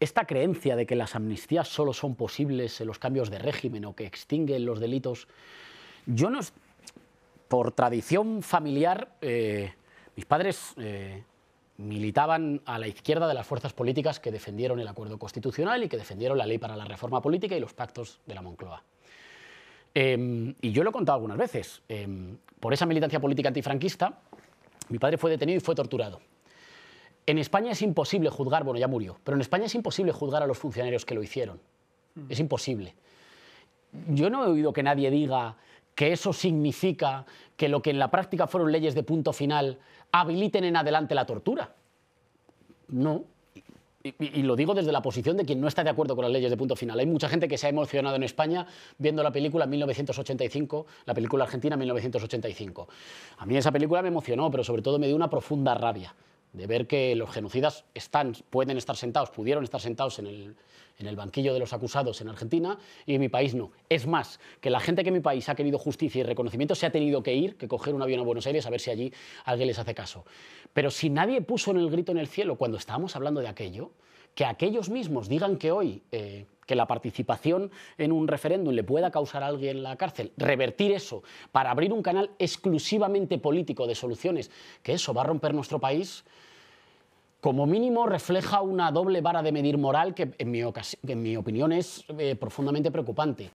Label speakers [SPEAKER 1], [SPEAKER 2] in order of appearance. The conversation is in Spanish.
[SPEAKER 1] Esta creencia de que las amnistías solo son posibles en los cambios de régimen o que extinguen los delitos, yo no... Por tradición familiar, eh, mis padres eh, militaban a la izquierda de las fuerzas políticas que defendieron el acuerdo constitucional y que defendieron la ley para la reforma política y los pactos de la Moncloa. Em, y yo lo he contado algunas veces. Em, por esa militancia política antifranquista, mi padre fue detenido y fue torturado. En España es imposible juzgar, bueno, ya murió, pero en España es imposible juzgar a los funcionarios que lo hicieron. Hmm. Es imposible. Yo no he oído que nadie diga que eso significa que lo que en la práctica fueron leyes de punto final habiliten en adelante la tortura. No. Y, y, lo digo desde la posición de quien no está de acuerdo con las leyes de punto final. Hay mucha gente que se ha emocionado en España viendo la película 1985, la película argentina 1985. A mí esa película me emocionó, pero sobre todo me dio una profunda rabia de ver que los genocidas pueden estar sentados, pudieron estar sentados en el, en el banquillo de los acusados en Argentina y en mi país no. Es más, que la gente que en mi país ha querido justicia y reconocimiento se ha tenido que ir, que coger un avión a Buenos Aires a ver si allí alguien les hace caso. Pero si nadie puso en el grito en el cielo cuando estábamos hablando de aquello, que aquellos mismos digan que hoy eh, que la participación en un referéndum le pueda causar a alguien en la cárcel, revertir eso para abrir un canal exclusivamente político de soluciones, que eso va a romper nuestro país, como mínimo refleja una doble vara de medir moral que en mi, opinión es eh, profundamente preocupante.